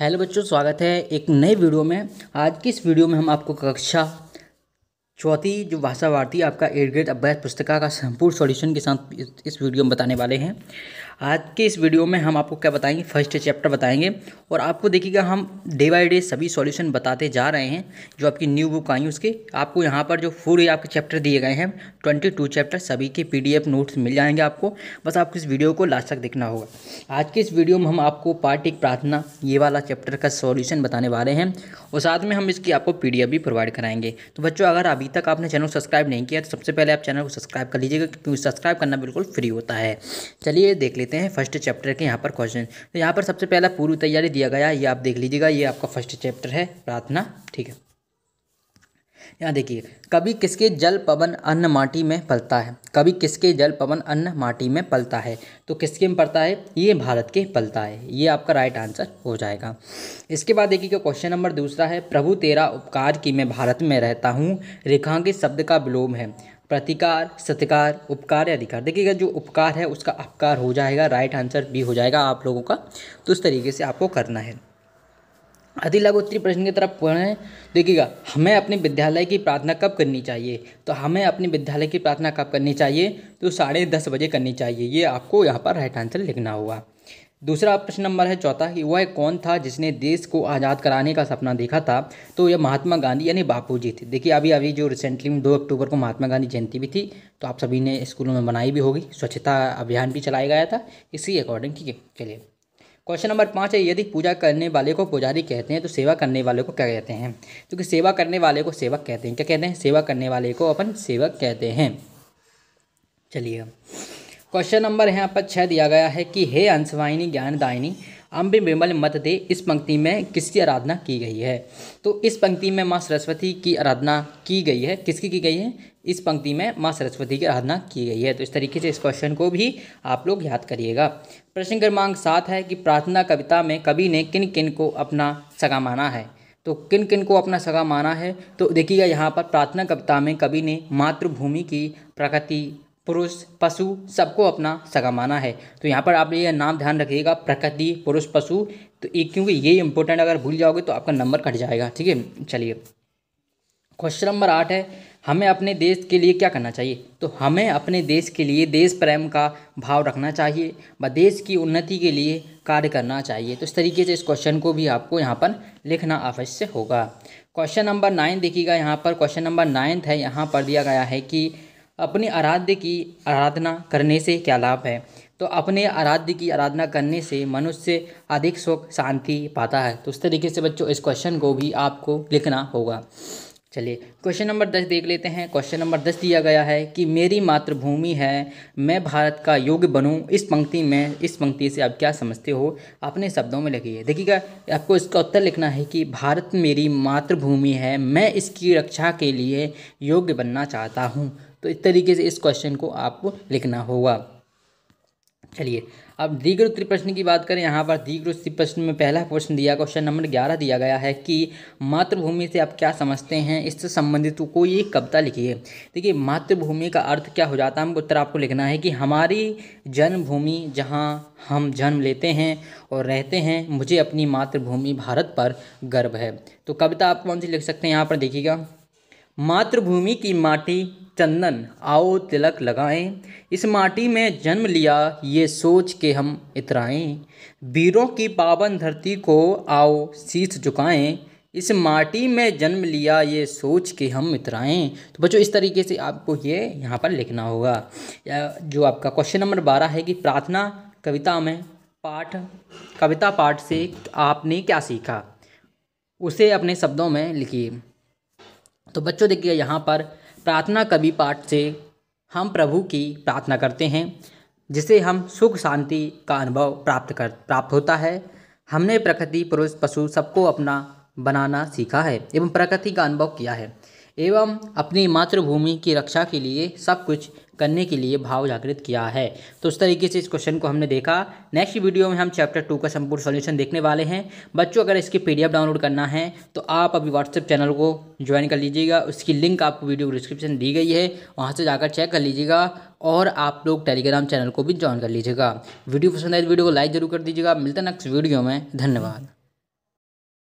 hello बच्चों स्वागत है एक नए वीडियो में आज की इस वीडियो में हम आपको कक्षा चौथी जो भाषा भारती आपका एट ग्रेड अभ्यास पुस्तिका का संपूर्ण सॉल्यूशन के साथ इस वीडियो में बताने वाले हैं आज के इस वीडियो में हम आपको क्या बताएंगे फर्स्ट चैप्टर बताएंगे और आपको देखिएगा हम डे बाय डे सभी सॉल्यूशन बताते जा रहे हैं जो आपकी न्यू बुक आई उसके आपको यहाँ पर जो फुल आपके चैप्टर दिए गए हैं ट्वेंटी टू चैप्टर सभी के पी नोट्स मिल जाएंगे आपको बस आपको इस वीडियो को लास्ट तक देखना होगा आज के इस वीडियो में हम आपको पार्ट एक प्रार्थना ये वाला चैप्टर का सॉल्यूशन बताने वाले हैं और साथ में हम इसकी आपको पी भी प्रोवाइड कराएंगे तो बच्चों अगर अभी तक आपने चैनल सब्सक्राइब नहीं किया तो सबसे पहले आप चैनल को सब्सक्राइब कर लीजिएगा क्योंकि सब्सक्राइब करना बिल्कुल फ्री होता है चलिए देख लेते लेते हैं फर्स्ट चैप्टर के यहाँ पर क्वेश्चन तो यहाँ पर सबसे पहला पूर्व तैयारी दिया गया ये आप देख लीजिएगा ये आपका फर्स्ट चैप्टर है प्रार्थना ठीक है यहाँ देखिए कभी किसके जल पवन अन्न माटी में पलता है कभी किसके जल पवन अन्न माटी में पलता है तो किसके में पड़ता है ये भारत के पलता है ये आपका राइट आंसर हो जाएगा इसके बाद देखिए क्वेश्चन नंबर दूसरा है प्रभु तेरा उपकार की मैं भारत में रहता हूँ रेखांकित शब्द का विलोम है प्रतिकार सत्कार उपकार या अधिकार देखिएगा जो उपकार है उसका अपकार हो जाएगा राइट आंसर भी हो जाएगा आप लोगों का तो इस तरीके से आपको करना है अति लघु उत्तरी प्रश्न की तरफ पढ़ें देखिएगा हमें अपने विद्यालय की प्रार्थना कब करनी चाहिए तो हमें अपने विद्यालय की प्रार्थना कब करनी चाहिए तो साढ़े दस बजे करनी चाहिए ये आपको यहाँ पर राइट आंसर लिखना होगा दूसरा प्रश्न नंबर है चौथा कि वह कौन था जिसने देश को आज़ाद कराने का सपना देखा था तो यह महात्मा गांधी यानी बापू जी थे देखिए अभी अभी जो रिसेंटली में दो अक्टूबर को महात्मा गांधी जयंती भी थी तो आप सभी ने स्कूलों में मनाई भी होगी स्वच्छता अभियान भी चलाया गया था इसी अकॉर्डिंग ठीक है चलिए क्वेश्चन नंबर पाँच है यदि पूजा करने वाले को पुजारी कहते हैं तो सेवा करने वाले को क्या कहते हैं क्योंकि तो सेवा करने वाले को सेवक कहते हैं क्या कहते हैं सेवा करने वाले को अपन सेवक कहते हैं चलिए क्वेश्चन नंबर यहाँ पर छः दिया गया है कि हे अंशवाहिनी ज्ञानदायिनी अम्बे विमल मत दे इस पंक्ति में किसकी आराधना की गई है तो इस पंक्ति में माँ सरस्वती की आराधना की गई है किसकी की गई है इस पंक्ति में माँ सरस्वती की आराधना की गई है तो इस तरीके से इस क्वेश्चन को भी आप लोग याद करिएगा प्रश्न क्रमांक सात है कि प्रार्थना कविता में कवि ने किन किन को अपना सगा माना है तो किन किन को अपना सगा माना है तो देखिएगा यहाँ पर प्रार्थना कविता में कवि ने मातृभूमि की प्रकृति पुरुष पशु सबको अपना सगा माना है तो यहाँ पर आप ये नाम ध्यान रखिएगा प्रकृति पुरुष पशु तो एक क्योंकि ये इंपॉर्टेंट अगर भूल जाओगे तो आपका नंबर कट जाएगा ठीक है चलिए क्वेश्चन नंबर आठ है हमें अपने देश के लिए क्या करना चाहिए तो हमें अपने देश के लिए देश प्रेम का भाव रखना चाहिए व देश की उन्नति के लिए कार्य करना चाहिए तो इस तरीके से इस क्वेश्चन को भी आपको यहाँ पर लिखना आवश्यक होगा क्वेश्चन नंबर नाइन देखिएगा यहाँ पर क्वेश्चन नंबर नाइन्थ है यहाँ पर दिया गया है कि अपने आराध्य की आराधना करने से क्या लाभ है तो अपने आराध्य की आराधना करने से मनुष्य अधिक सुख शांति पाता है तो उस तरीके से बच्चों इस क्वेश्चन को भी आपको लिखना होगा चलिए क्वेश्चन नंबर दस देख लेते हैं क्वेश्चन नंबर दस दिया गया है कि मेरी मातृभूमि है मैं भारत का योग्य बनूं इस पंक्ति में इस पंक्ति से आप क्या समझते हो अपने शब्दों में लिखिए देखिएगा आपको इसका उत्तर लिखना है कि भारत मेरी मातृभूमि है मैं इसकी रक्षा के लिए योग्य बनना चाहता हूँ तो इस तरीके से इस क्वेश्चन को आपको लिखना होगा चलिए अब दीघ उत्तरी प्रश्न की बात करें यहाँ पर दीर्घ उत्तरी प्रश्न में पहला क्वेश्चन दिया क्वेश्चन नंबर ग्यारह दिया गया है कि मातृभूमि से आप क्या समझते हैं इससे संबंधित कोई एक कविता लिखिए देखिए मातृभूमि का अर्थ क्या हो जाता है हमको उत्तर आपको लिखना है कि हमारी जन्मभूमि जहाँ हम जन्म लेते हैं और रहते हैं मुझे अपनी मातृभूमि भारत पर गर्व है तो कविता आप कौन सी लिख सकते हैं यहाँ पर देखिएगा मातृभूमि की माटी चंदन आओ तिलक लगाएं इस माटी में जन्म लिया ये सोच के हम इतराएं वीरों की पावन धरती को आओ शीस झुकाएं इस माटी में जन्म लिया ये सोच के हम इतराएं तो बच्चों इस तरीके से आपको ये यहाँ पर लिखना होगा जो आपका क्वेश्चन नंबर बारह है कि प्रार्थना कविता में पाठ कविता पाठ से आपने क्या सीखा उसे अपने शब्दों में लिखिए तो बच्चों देखिए यहाँ पर प्रार्थना कवि पाठ से हम प्रभु की प्रार्थना करते हैं जिसे हम सुख शांति का अनुभव प्राप्त कर प्राप्त होता है हमने प्रकृति पुरुष पशु सबको अपना बनाना सीखा है एवं प्रकृति का अनुभव किया है एवं अपनी मातृभूमि की रक्षा के लिए सब कुछ करने के लिए भाव जागृत किया है तो उस तरीके से इस क्वेश्चन को हमने देखा नेक्स्ट वीडियो में हम चैप्टर टू का संपूर्ण सोल्यूशन देखने वाले हैं बच्चों अगर इसकी पी डाउनलोड करना है तो आप अभी व्हाट्सएप चैनल को ज्वाइन कर लीजिएगा उसकी लिंक आपको वीडियो डिस्क्रिप्शन दी गई है वहाँ से जाकर चेक कर लीजिएगा और आप लोग टेलीग्राम चैनल को भी ज्वाइन कर लीजिएगा वीडियो पसंद आए तो वीडियो को लाइक जरूर कर दीजिएगा मिलता नेक्स्ट वीडियो में धन्यवाद